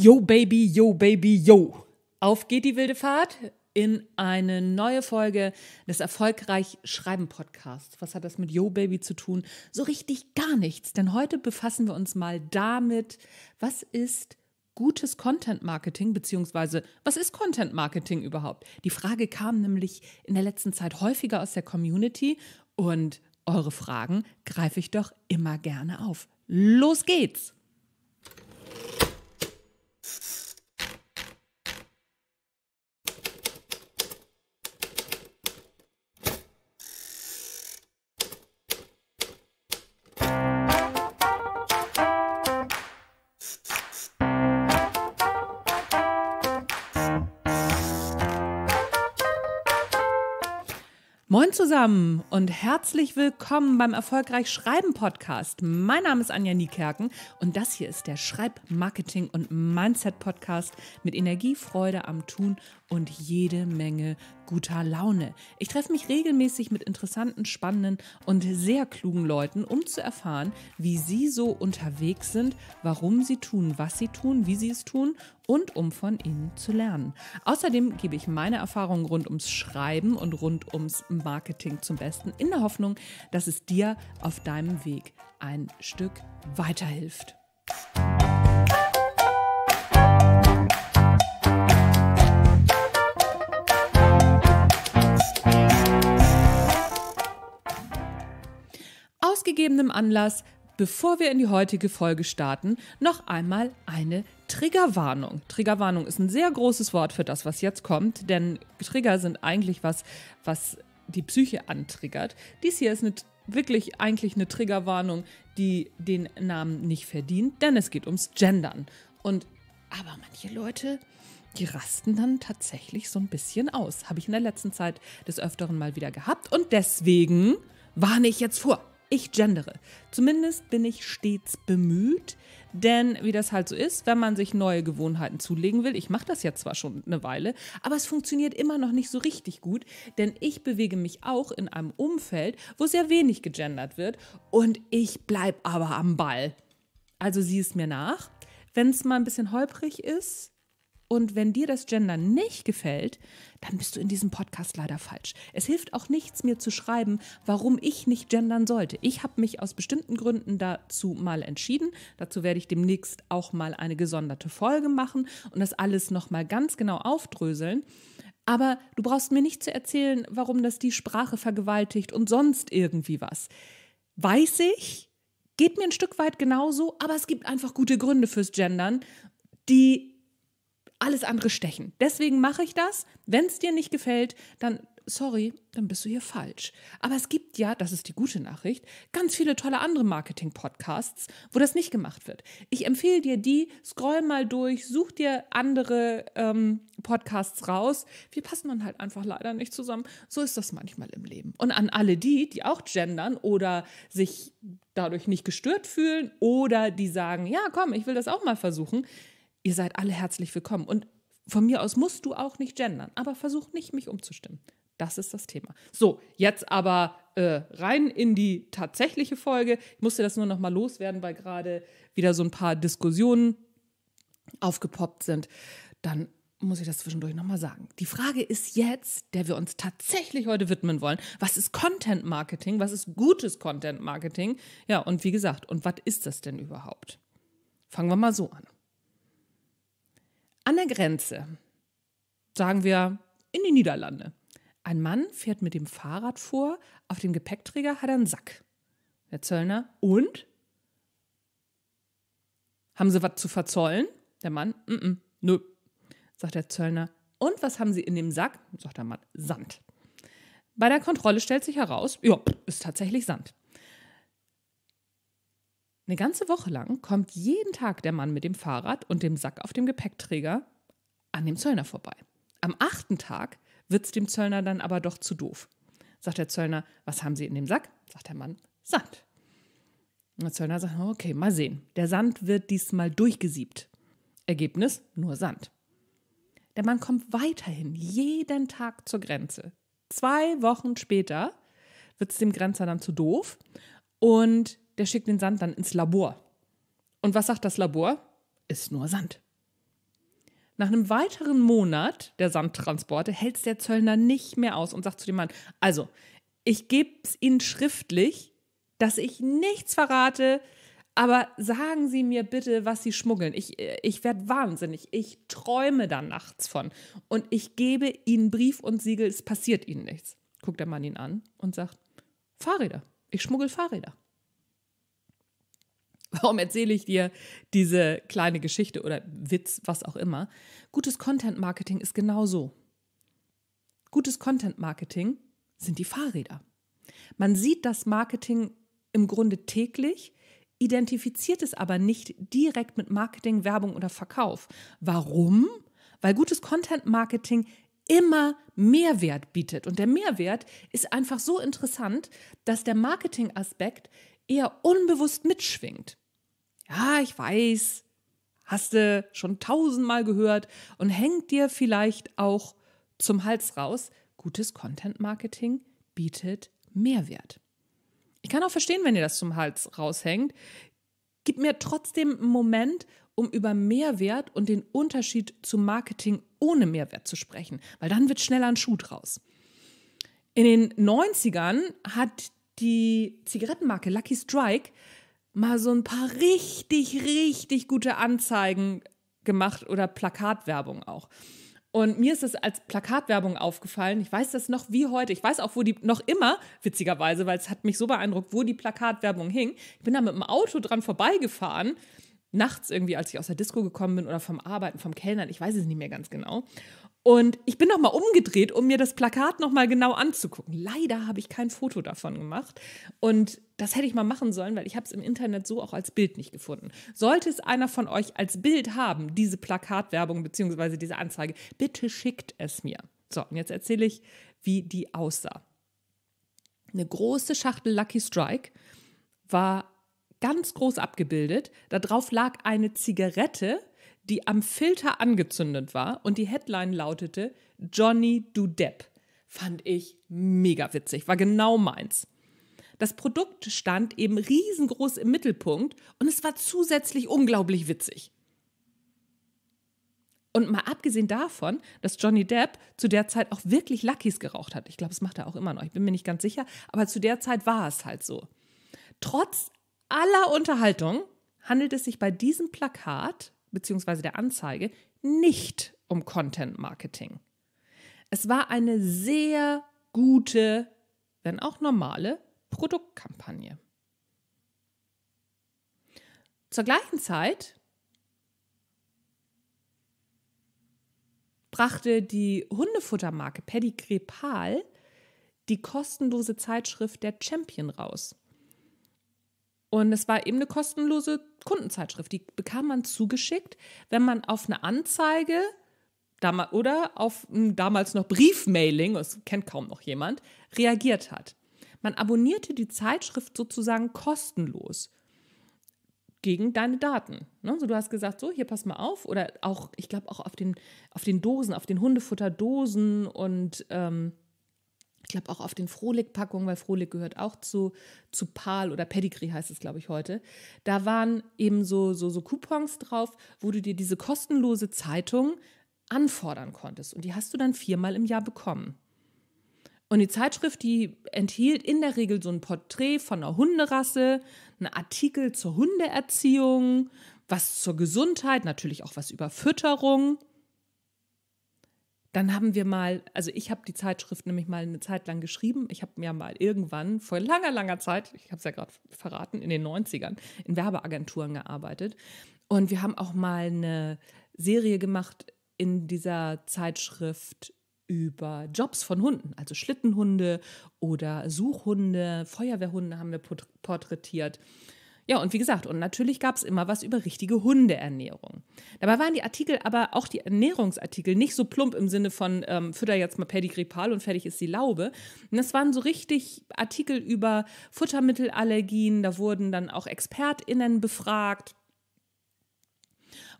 Yo Baby, yo Baby, yo. Auf geht die wilde Fahrt in eine neue Folge des Erfolgreich Schreiben Podcasts. Was hat das mit Yo Baby zu tun? So richtig gar nichts, denn heute befassen wir uns mal damit, was ist gutes Content Marketing, beziehungsweise was ist Content Marketing überhaupt? Die Frage kam nämlich in der letzten Zeit häufiger aus der Community und eure Fragen greife ich doch immer gerne auf. Los geht's! Moin zusammen und herzlich willkommen beim Erfolgreich Schreiben Podcast. Mein Name ist Anja Niekerken und das hier ist der Schreib-, Marketing- und Mindset-Podcast mit Energie, Freude am Tun und jede Menge guter Laune. Ich treffe mich regelmäßig mit interessanten, spannenden und sehr klugen Leuten, um zu erfahren, wie sie so unterwegs sind, warum sie tun, was sie tun, wie sie es tun und um von ihnen zu lernen. Außerdem gebe ich meine Erfahrungen rund ums Schreiben und rund ums Marketing zum Besten in der Hoffnung, dass es dir auf deinem Weg ein Stück weiterhilft. gegebenem Anlass, bevor wir in die heutige Folge starten, noch einmal eine Triggerwarnung. Triggerwarnung ist ein sehr großes Wort für das, was jetzt kommt, denn Trigger sind eigentlich was, was die Psyche antriggert. Dies hier ist eine, wirklich eigentlich eine Triggerwarnung, die den Namen nicht verdient, denn es geht ums Gendern. Und aber manche Leute, die rasten dann tatsächlich so ein bisschen aus. Habe ich in der letzten Zeit des Öfteren mal wieder gehabt. Und deswegen warne ich jetzt vor. Ich gendere. Zumindest bin ich stets bemüht, denn wie das halt so ist, wenn man sich neue Gewohnheiten zulegen will, ich mache das ja zwar schon eine Weile, aber es funktioniert immer noch nicht so richtig gut, denn ich bewege mich auch in einem Umfeld, wo sehr wenig gegendert wird und ich bleibe aber am Ball. Also sieh es mir nach. Wenn es mal ein bisschen holprig ist, und wenn dir das Gender nicht gefällt, dann bist du in diesem Podcast leider falsch. Es hilft auch nichts, mir zu schreiben, warum ich nicht gendern sollte. Ich habe mich aus bestimmten Gründen dazu mal entschieden. Dazu werde ich demnächst auch mal eine gesonderte Folge machen und das alles nochmal ganz genau aufdröseln. Aber du brauchst mir nicht zu erzählen, warum das die Sprache vergewaltigt und sonst irgendwie was. Weiß ich, geht mir ein Stück weit genauso, aber es gibt einfach gute Gründe fürs Gendern, die alles andere stechen. Deswegen mache ich das. Wenn es dir nicht gefällt, dann sorry, dann bist du hier falsch. Aber es gibt ja, das ist die gute Nachricht, ganz viele tolle andere Marketing-Podcasts, wo das nicht gemacht wird. Ich empfehle dir die, scroll mal durch, such dir andere ähm, Podcasts raus. Wir passen dann halt einfach leider nicht zusammen. So ist das manchmal im Leben. Und an alle die, die auch gendern oder sich dadurch nicht gestört fühlen oder die sagen, ja, komm, ich will das auch mal versuchen ihr seid alle herzlich willkommen. Und von mir aus musst du auch nicht gendern, aber versuch nicht, mich umzustimmen. Das ist das Thema. So, jetzt aber äh, rein in die tatsächliche Folge. Ich musste das nur noch mal loswerden, weil gerade wieder so ein paar Diskussionen aufgepoppt sind. Dann muss ich das zwischendurch noch mal sagen. Die Frage ist jetzt, der wir uns tatsächlich heute widmen wollen, was ist Content Marketing? Was ist gutes Content Marketing? Ja, und wie gesagt, und was ist das denn überhaupt? Fangen wir mal so an. An der Grenze, sagen wir in die Niederlande. Ein Mann fährt mit dem Fahrrad vor, auf dem Gepäckträger hat er einen Sack. Der Zöllner, und? Haben Sie was zu verzollen? Der Mann, mm -mm, nö, sagt der Zöllner. Und was haben Sie in dem Sack? sagt der Mann, Sand. Bei der Kontrolle stellt sich heraus, ja, ist tatsächlich Sand. Eine ganze Woche lang kommt jeden Tag der Mann mit dem Fahrrad und dem Sack auf dem Gepäckträger an dem Zöllner vorbei. Am achten Tag wird es dem Zöllner dann aber doch zu doof. Sagt der Zöllner, was haben Sie in dem Sack? Sagt der Mann, Sand. Und der Zöllner sagt, okay, mal sehen. Der Sand wird diesmal durchgesiebt. Ergebnis, nur Sand. Der Mann kommt weiterhin jeden Tag zur Grenze. Zwei Wochen später wird es dem Grenzer dann zu doof und der schickt den Sand dann ins Labor. Und was sagt das Labor? Ist nur Sand. Nach einem weiteren Monat der Sandtransporte hält es der Zöllner nicht mehr aus und sagt zu dem Mann, also, ich gebe es Ihnen schriftlich, dass ich nichts verrate, aber sagen Sie mir bitte, was Sie schmuggeln. Ich, äh, ich werde wahnsinnig. Ich träume da nachts von. Und ich gebe Ihnen Brief und Siegel, es passiert Ihnen nichts. Guckt der Mann ihn an und sagt, Fahrräder. Ich schmuggel Fahrräder. Warum erzähle ich dir diese kleine Geschichte oder Witz, was auch immer? Gutes Content Marketing ist genau so. Gutes Content Marketing sind die Fahrräder. Man sieht das Marketing im Grunde täglich, identifiziert es aber nicht direkt mit Marketing, Werbung oder Verkauf. Warum? Weil gutes Content Marketing immer Mehrwert bietet. Und der Mehrwert ist einfach so interessant, dass der Marketing-Aspekt eher unbewusst mitschwingt ja, ich weiß, hast du schon tausendmal gehört und hängt dir vielleicht auch zum Hals raus. Gutes Content Marketing bietet Mehrwert. Ich kann auch verstehen, wenn ihr das zum Hals raushängt. Gib mir trotzdem einen Moment, um über Mehrwert und den Unterschied zu Marketing ohne Mehrwert zu sprechen, weil dann wird schneller ein Schuh draus. In den 90ern hat die Zigarettenmarke Lucky Strike mal so ein paar richtig, richtig gute Anzeigen gemacht oder Plakatwerbung auch. Und mir ist das als Plakatwerbung aufgefallen. Ich weiß das noch wie heute. Ich weiß auch, wo die noch immer, witzigerweise, weil es hat mich so beeindruckt, wo die Plakatwerbung hing. Ich bin da mit dem Auto dran vorbeigefahren. Nachts irgendwie, als ich aus der Disco gekommen bin oder vom Arbeiten, vom Kellnern, ich weiß es nicht mehr ganz genau. Und ich bin nochmal umgedreht, um mir das Plakat nochmal genau anzugucken. Leider habe ich kein Foto davon gemacht. Und das hätte ich mal machen sollen, weil ich habe es im Internet so auch als Bild nicht gefunden. Sollte es einer von euch als Bild haben, diese Plakatwerbung bzw. diese Anzeige, bitte schickt es mir. So, und jetzt erzähle ich, wie die aussah. Eine große Schachtel Lucky Strike war ganz groß abgebildet. Darauf lag eine Zigarette die am Filter angezündet war und die Headline lautete Johnny Dudep. Fand ich mega witzig, war genau meins. Das Produkt stand eben riesengroß im Mittelpunkt und es war zusätzlich unglaublich witzig. Und mal abgesehen davon, dass Johnny Depp zu der Zeit auch wirklich Luckys geraucht hat. Ich glaube, es macht er auch immer noch. Ich bin mir nicht ganz sicher, aber zu der Zeit war es halt so. Trotz aller Unterhaltung handelt es sich bei diesem Plakat bzw. der Anzeige nicht um Content Marketing. Es war eine sehr gute, wenn auch normale, Produktkampagne. Zur gleichen Zeit brachte die Hundefuttermarke Pedigree Pal die kostenlose Zeitschrift der Champion raus. Und es war eben eine kostenlose Kundenzeitschrift. Die bekam man zugeschickt, wenn man auf eine Anzeige oder auf ein hm, damals noch Briefmailing, das kennt kaum noch jemand, reagiert hat. Man abonnierte die Zeitschrift sozusagen kostenlos gegen deine Daten. Ne? Also du hast gesagt, so, hier pass mal auf. Oder auch, ich glaube, auch auf den, auf den Dosen, auf den Hundefutterdosen und ähm, ich glaube auch auf den frohlich packungen weil Frohlich gehört auch zu, zu Pal oder Pedigree heißt es, glaube ich, heute. Da waren eben so, so, so Coupons drauf, wo du dir diese kostenlose Zeitung anfordern konntest. Und die hast du dann viermal im Jahr bekommen. Und die Zeitschrift, die enthielt in der Regel so ein Porträt von einer Hunderasse, einen Artikel zur Hundeerziehung, was zur Gesundheit, natürlich auch was über Fütterung. Dann haben wir mal, also ich habe die Zeitschrift nämlich mal eine Zeit lang geschrieben. Ich habe mir mal irgendwann vor langer, langer Zeit, ich habe es ja gerade verraten, in den 90ern, in Werbeagenturen gearbeitet. Und wir haben auch mal eine Serie gemacht in dieser Zeitschrift über Jobs von Hunden, also Schlittenhunde oder Suchhunde, Feuerwehrhunde haben wir porträtiert. Ja, und wie gesagt, und natürlich gab es immer was über richtige Hundeernährung. Dabei waren die Artikel aber auch die Ernährungsartikel nicht so plump im Sinne von ähm, fütter jetzt mal Pedigripal und fertig ist die Laube. Und das waren so richtig Artikel über Futtermittelallergien, da wurden dann auch ExpertInnen befragt.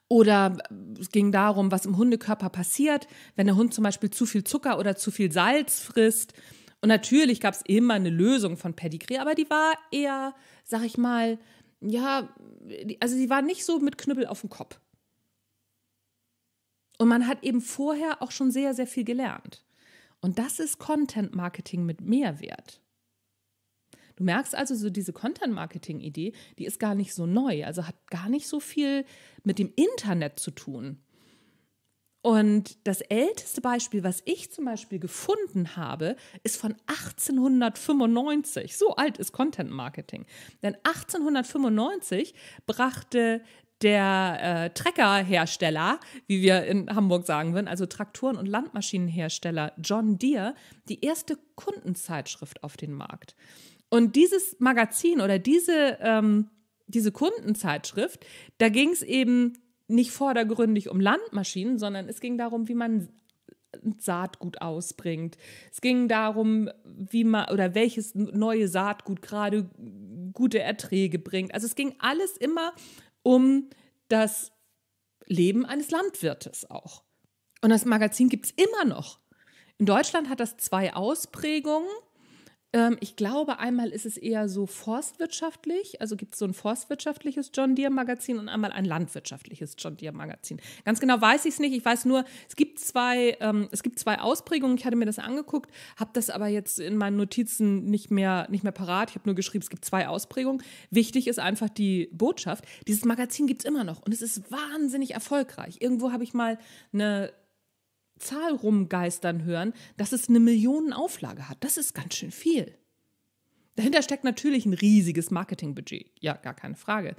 Oder äh, es ging darum, was im Hundekörper passiert, wenn der Hund zum Beispiel zu viel Zucker oder zu viel Salz frisst. Und natürlich gab es immer eine Lösung von Pedigree, aber die war eher, sag ich mal, ja, also sie war nicht so mit Knüppel auf dem Kopf. Und man hat eben vorher auch schon sehr, sehr viel gelernt. Und das ist Content Marketing mit Mehrwert. Du merkst also, so diese Content Marketing Idee, die ist gar nicht so neu, also hat gar nicht so viel mit dem Internet zu tun. Und das älteste Beispiel, was ich zum Beispiel gefunden habe, ist von 1895. So alt ist Content Marketing. Denn 1895 brachte der äh, Treckerhersteller, wie wir in Hamburg sagen würden, also Traktoren- und Landmaschinenhersteller John Deere, die erste Kundenzeitschrift auf den Markt. Und dieses Magazin oder diese, ähm, diese Kundenzeitschrift, da ging es eben nicht vordergründig um Landmaschinen, sondern es ging darum, wie man Saatgut ausbringt. Es ging darum, wie man oder welches neue Saatgut gerade gute Erträge bringt. Also es ging alles immer um das Leben eines Landwirtes auch. Und das Magazin gibt es immer noch. In Deutschland hat das zwei Ausprägungen. Ähm, ich glaube, einmal ist es eher so forstwirtschaftlich, also gibt es so ein forstwirtschaftliches John Deere Magazin und einmal ein landwirtschaftliches John Deere Magazin. Ganz genau weiß ich es nicht. Ich weiß nur, es gibt zwei, ähm, es gibt zwei Ausprägungen. Ich hatte mir das angeguckt, habe das aber jetzt in meinen Notizen nicht mehr, nicht mehr parat. Ich habe nur geschrieben, es gibt zwei Ausprägungen. Wichtig ist einfach die Botschaft. Dieses Magazin gibt es immer noch und es ist wahnsinnig erfolgreich. Irgendwo habe ich mal eine Zahl rumgeistern hören, dass es eine Millionenauflage hat. Das ist ganz schön viel. Dahinter steckt natürlich ein riesiges Marketingbudget. Ja, gar keine Frage.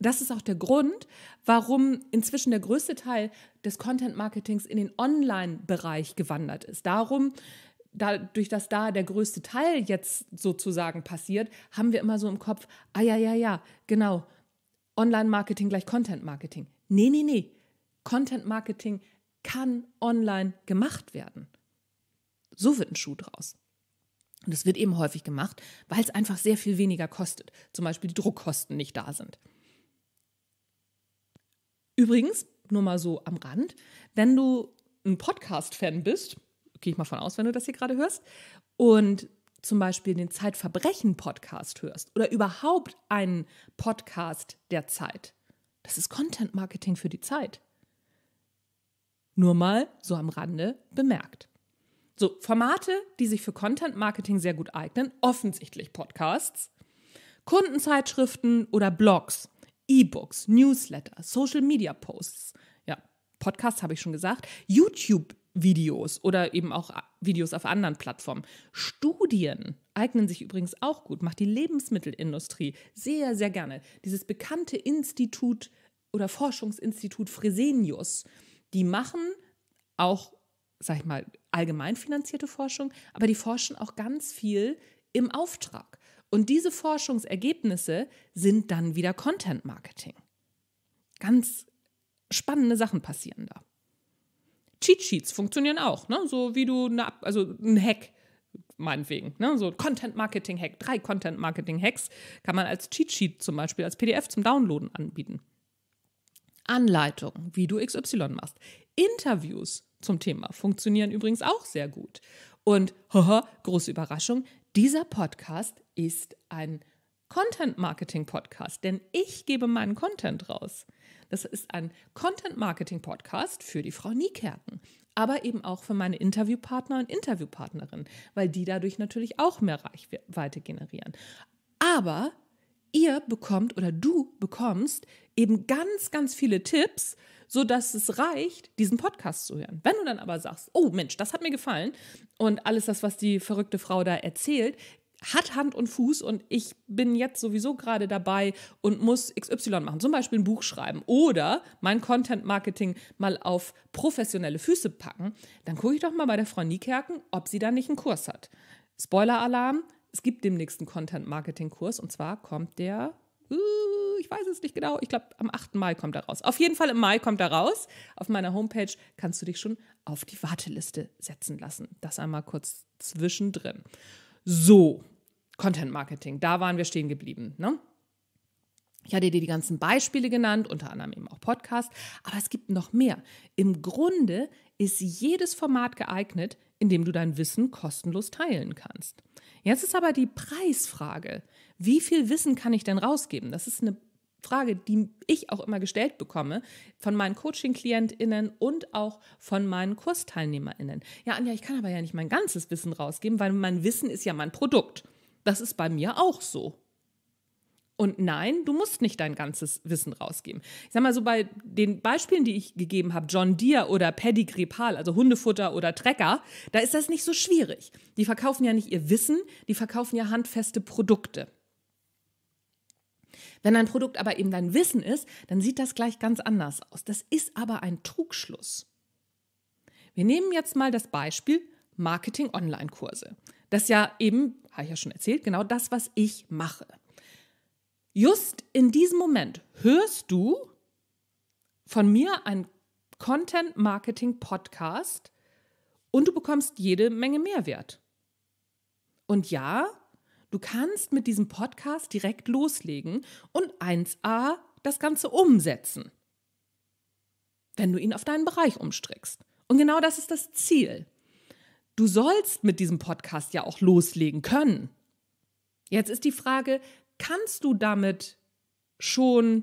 Das ist auch der Grund, warum inzwischen der größte Teil des Content-Marketings in den Online-Bereich gewandert ist. Darum, dadurch, dass da der größte Teil jetzt sozusagen passiert, haben wir immer so im Kopf, ah ja, ja, ja, genau, Online-Marketing gleich Content-Marketing. Nee, nee, nee. Content-Marketing kann online gemacht werden. So wird ein Schuh draus. Und das wird eben häufig gemacht, weil es einfach sehr viel weniger kostet. Zum Beispiel die Druckkosten nicht da sind. Übrigens, nur mal so am Rand, wenn du ein Podcast-Fan bist, gehe ich mal von aus, wenn du das hier gerade hörst, und zum Beispiel den Zeitverbrechen-Podcast hörst oder überhaupt einen Podcast der Zeit, das ist Content Marketing für die Zeit. Nur mal so am Rande bemerkt. So, Formate, die sich für Content Marketing sehr gut eignen, offensichtlich Podcasts, Kundenzeitschriften oder Blogs, E-Books, Newsletter, Social Media Posts. Ja, Podcasts habe ich schon gesagt, YouTube Videos oder eben auch äh, Videos auf anderen Plattformen. Studien eignen sich übrigens auch gut, macht die Lebensmittelindustrie sehr, sehr gerne. Dieses bekannte Institut oder Forschungsinstitut Fresenius, die machen auch, sag ich mal, allgemein finanzierte Forschung, aber die forschen auch ganz viel im Auftrag. Und diese Forschungsergebnisse sind dann wieder Content Marketing. Ganz spannende Sachen passieren da. Cheat Sheets funktionieren auch, ne? so wie du, ne, also ein Hack, meinetwegen. Ne? So Content-Marketing-Hack, drei Content-Marketing-Hacks kann man als Cheat Sheet zum Beispiel, als PDF zum Downloaden anbieten. Anleitungen, wie du XY machst. Interviews zum Thema funktionieren übrigens auch sehr gut. Und haha, große Überraschung, dieser Podcast ist ein Content Marketing Podcast, denn ich gebe meinen Content raus. Das ist ein Content Marketing Podcast für die Frau Niekerken, aber eben auch für meine Interviewpartner und Interviewpartnerinnen, weil die dadurch natürlich auch mehr Reichweite generieren. Aber ihr bekommt oder du bekommst eben ganz, ganz viele Tipps, sodass es reicht, diesen Podcast zu hören. Wenn du dann aber sagst, oh Mensch, das hat mir gefallen und alles das, was die verrückte Frau da erzählt, hat Hand und Fuß und ich bin jetzt sowieso gerade dabei und muss XY machen, zum Beispiel ein Buch schreiben oder mein Content Marketing mal auf professionelle Füße packen, dann gucke ich doch mal bei der Frau Niekerken, ob sie da nicht einen Kurs hat. Spoiler-Alarm, es gibt demnächst einen Content-Marketing-Kurs und zwar kommt der, uh, ich weiß es nicht genau, ich glaube am 8. Mai kommt er raus. Auf jeden Fall im Mai kommt er raus. Auf meiner Homepage kannst du dich schon auf die Warteliste setzen lassen. Das einmal kurz zwischendrin. So, Content-Marketing, da waren wir stehen geblieben. Ne? Ich hatte dir die ganzen Beispiele genannt, unter anderem eben auch Podcast, aber es gibt noch mehr. Im Grunde ist jedes Format geeignet, indem du dein Wissen kostenlos teilen kannst. Jetzt ist aber die Preisfrage. Wie viel Wissen kann ich denn rausgeben? Das ist eine Frage, die ich auch immer gestellt bekomme von meinen Coaching-KlientInnen und auch von meinen KursteilnehmerInnen. Ja, Anja, ich kann aber ja nicht mein ganzes Wissen rausgeben, weil mein Wissen ist ja mein Produkt. Das ist bei mir auch so. Und nein, du musst nicht dein ganzes Wissen rausgeben. Ich sag mal so bei den Beispielen, die ich gegeben habe, John Deere oder Pedigree Pal, also Hundefutter oder Trecker, da ist das nicht so schwierig. Die verkaufen ja nicht ihr Wissen, die verkaufen ja handfeste Produkte. Wenn ein Produkt aber eben dein Wissen ist, dann sieht das gleich ganz anders aus. Das ist aber ein Trugschluss. Wir nehmen jetzt mal das Beispiel Marketing-Online-Kurse. Das ist ja eben, habe ich ja schon erzählt, genau das, was ich mache. Just in diesem Moment hörst du von mir einen Content Marketing Podcast und du bekommst jede Menge Mehrwert. Und ja, du kannst mit diesem Podcast direkt loslegen und 1a das Ganze umsetzen, wenn du ihn auf deinen Bereich umstrickst. Und genau das ist das Ziel. Du sollst mit diesem Podcast ja auch loslegen können. Jetzt ist die Frage, kannst du damit schon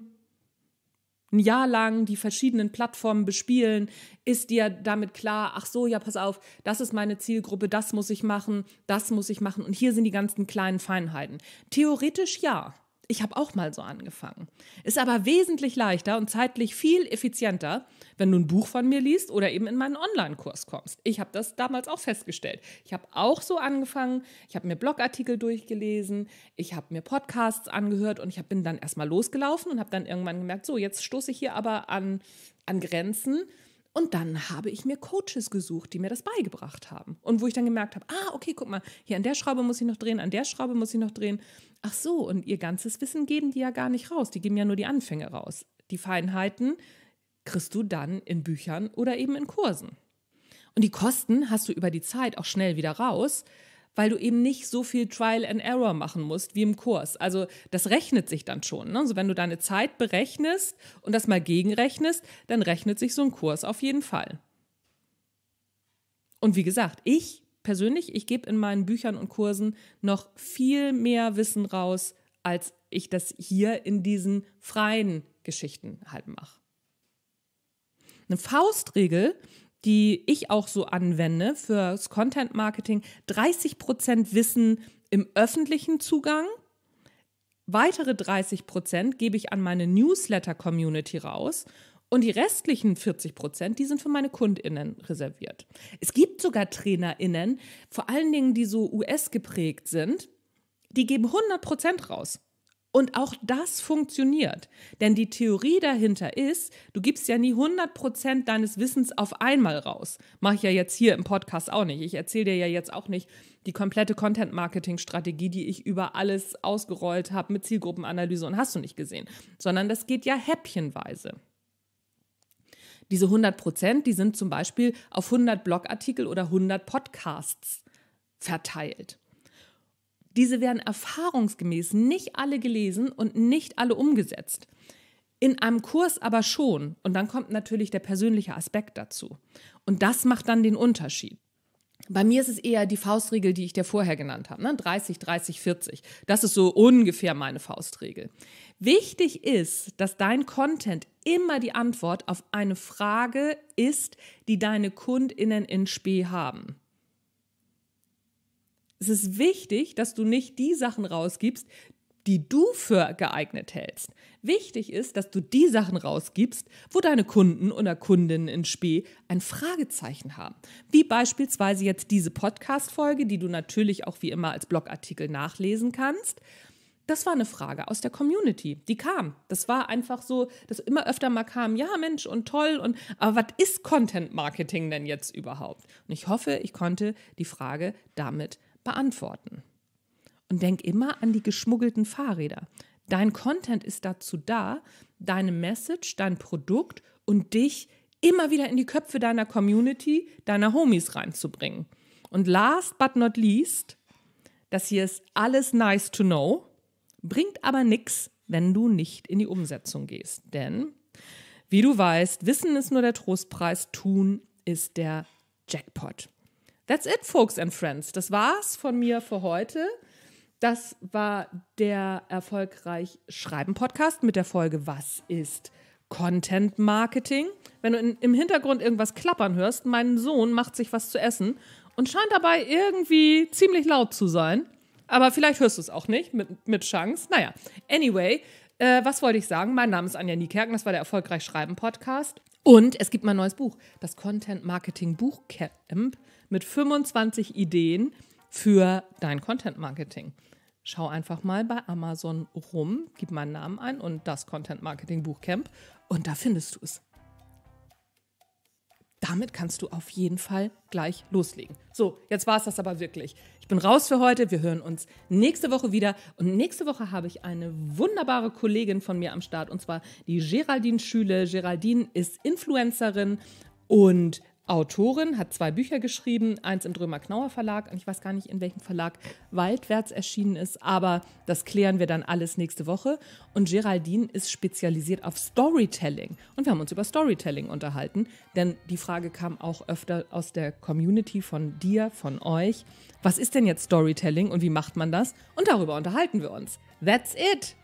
ein Jahr lang die verschiedenen Plattformen bespielen, ist dir damit klar, ach so, ja, pass auf, das ist meine Zielgruppe, das muss ich machen, das muss ich machen und hier sind die ganzen kleinen Feinheiten. Theoretisch ja. Ich habe auch mal so angefangen. Ist aber wesentlich leichter und zeitlich viel effizienter, wenn du ein Buch von mir liest oder eben in meinen Online-Kurs kommst. Ich habe das damals auch festgestellt. Ich habe auch so angefangen. Ich habe mir Blogartikel durchgelesen, ich habe mir Podcasts angehört und ich hab, bin dann erstmal losgelaufen und habe dann irgendwann gemerkt, so, jetzt stoße ich hier aber an, an Grenzen und dann habe ich mir Coaches gesucht, die mir das beigebracht haben. Und wo ich dann gemerkt habe, ah, okay, guck mal, hier an der Schraube muss ich noch drehen, an der Schraube muss ich noch drehen. Ach so, und ihr ganzes Wissen geben die ja gar nicht raus. Die geben ja nur die Anfänge raus. Die Feinheiten kriegst du dann in Büchern oder eben in Kursen. Und die Kosten hast du über die Zeit auch schnell wieder raus, weil du eben nicht so viel Trial and Error machen musst wie im Kurs. Also das rechnet sich dann schon. Ne? Also wenn du deine Zeit berechnest und das mal gegenrechnest, dann rechnet sich so ein Kurs auf jeden Fall. Und wie gesagt, ich persönlich, ich gebe in meinen Büchern und Kursen noch viel mehr Wissen raus, als ich das hier in diesen freien Geschichten halt mache. Eine Faustregel, die ich auch so anwende fürs Content Marketing, 30 Prozent Wissen im öffentlichen Zugang. Weitere 30 Prozent gebe ich an meine Newsletter-Community raus und die restlichen 40 Prozent, die sind für meine KundInnen reserviert. Es gibt sogar TrainerInnen, vor allen Dingen, die so US geprägt sind, die geben 100 Prozent raus. Und auch das funktioniert. Denn die Theorie dahinter ist, du gibst ja nie 100% deines Wissens auf einmal raus. Mache ich ja jetzt hier im Podcast auch nicht. Ich erzähle dir ja jetzt auch nicht die komplette Content-Marketing-Strategie, die ich über alles ausgerollt habe mit Zielgruppenanalyse und hast du nicht gesehen. Sondern das geht ja häppchenweise. Diese 100%, die sind zum Beispiel auf 100 Blogartikel oder 100 Podcasts verteilt. Diese werden erfahrungsgemäß nicht alle gelesen und nicht alle umgesetzt. In einem Kurs aber schon. Und dann kommt natürlich der persönliche Aspekt dazu. Und das macht dann den Unterschied. Bei mir ist es eher die Faustregel, die ich dir vorher genannt habe. Ne? 30, 30, 40. Das ist so ungefähr meine Faustregel. Wichtig ist, dass dein Content immer die Antwort auf eine Frage ist, die deine KundInnen in Spee haben es ist wichtig, dass du nicht die Sachen rausgibst, die du für geeignet hältst. Wichtig ist, dass du die Sachen rausgibst, wo deine Kunden oder Kundinnen in Spee ein Fragezeichen haben. Wie beispielsweise jetzt diese Podcast-Folge, die du natürlich auch wie immer als Blogartikel nachlesen kannst. Das war eine Frage aus der Community, die kam. Das war einfach so, dass immer öfter mal kam, ja Mensch und toll und aber was ist Content Marketing denn jetzt überhaupt? Und ich hoffe, ich konnte die Frage damit beantworten beantworten. Und denk immer an die geschmuggelten Fahrräder. Dein Content ist dazu da, deine Message, dein Produkt und dich immer wieder in die Köpfe deiner Community, deiner Homies reinzubringen. Und last but not least, das hier ist alles nice to know, bringt aber nichts, wenn du nicht in die Umsetzung gehst. Denn, wie du weißt, Wissen ist nur der Trostpreis, tun ist der Jackpot. That's it, folks and friends. Das war's von mir für heute. Das war der erfolgreich Schreiben Podcast mit der Folge Was ist Content Marketing? Wenn du in, im Hintergrund irgendwas klappern hörst, mein Sohn macht sich was zu essen und scheint dabei irgendwie ziemlich laut zu sein. Aber vielleicht hörst du es auch nicht mit, mit Chance. Naja, anyway, äh, was wollte ich sagen? Mein Name ist Anja Niekerken, das war der Erfolgreich Schreiben Podcast. Und es gibt mein neues Buch, das Content Marketing Buch Camp mit 25 Ideen für dein Content Marketing. Schau einfach mal bei Amazon rum, gib meinen Namen ein und das Content Marketing Buch Camp und da findest du es damit kannst du auf jeden Fall gleich loslegen. So, jetzt war es das aber wirklich. Ich bin raus für heute. Wir hören uns nächste Woche wieder. Und nächste Woche habe ich eine wunderbare Kollegin von mir am Start, und zwar die Geraldine Schüle. Geraldine ist Influencerin und Autorin, hat zwei Bücher geschrieben, eins im Drömer Knauer Verlag und ich weiß gar nicht, in welchem Verlag Waldwärts erschienen ist, aber das klären wir dann alles nächste Woche. Und Geraldine ist spezialisiert auf Storytelling und wir haben uns über Storytelling unterhalten, denn die Frage kam auch öfter aus der Community von dir, von euch. Was ist denn jetzt Storytelling und wie macht man das? Und darüber unterhalten wir uns. That's it!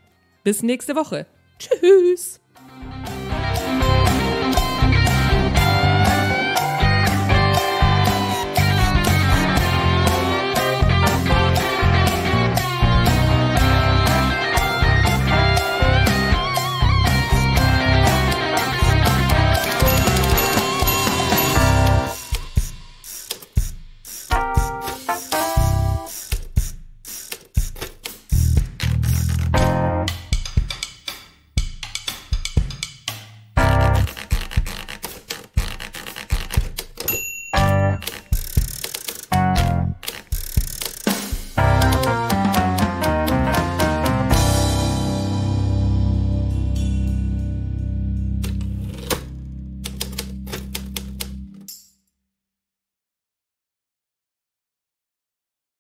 Bis nächste Woche. Tschüss!